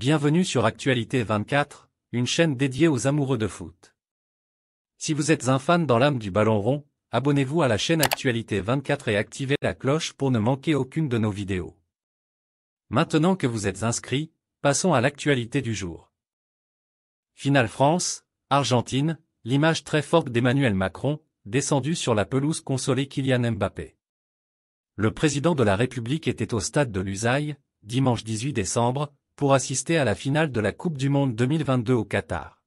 Bienvenue sur Actualité 24, une chaîne dédiée aux amoureux de foot. Si vous êtes un fan dans l'âme du ballon rond, abonnez-vous à la chaîne Actualité 24 et activez la cloche pour ne manquer aucune de nos vidéos. Maintenant que vous êtes inscrit, passons à l'actualité du jour. Finale France, Argentine, l'image très forte d'Emmanuel Macron, descendu sur la pelouse consolée Kylian Mbappé. Le président de la République était au stade de Lusail, dimanche 18 décembre, pour assister à la finale de la Coupe du Monde 2022 au Qatar.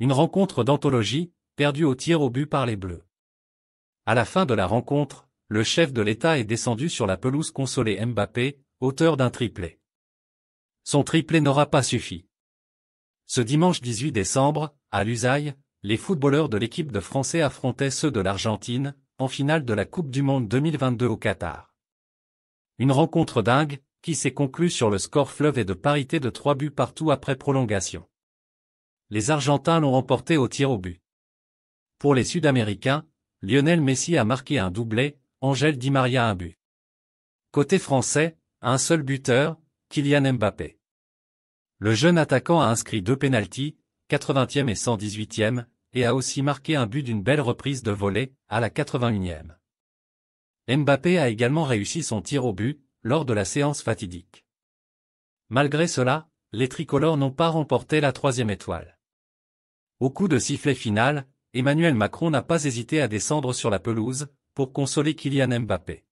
Une rencontre d'anthologie, perdue au tir au but par les Bleus. À la fin de la rencontre, le chef de l'État est descendu sur la pelouse consolée Mbappé, auteur d'un triplé. Son triplé n'aura pas suffi. Ce dimanche 18 décembre, à Lusail, les footballeurs de l'équipe de Français affrontaient ceux de l'Argentine, en finale de la Coupe du Monde 2022 au Qatar. Une rencontre dingue, qui s'est conclu sur le score fleuve et de parité de 3 buts partout après prolongation. Les Argentins l'ont remporté au tir au but. Pour les Sud-Américains, Lionel Messi a marqué un doublé, Angèle Di Maria un but. Côté français, un seul buteur, Kylian Mbappé. Le jeune attaquant a inscrit deux pénalties, 80e et 118e, et a aussi marqué un but d'une belle reprise de volée, à la 81e. Mbappé a également réussi son tir au but, lors de la séance fatidique. Malgré cela, les tricolores n'ont pas remporté la troisième étoile. Au coup de sifflet final, Emmanuel Macron n'a pas hésité à descendre sur la pelouse, pour consoler Kylian Mbappé.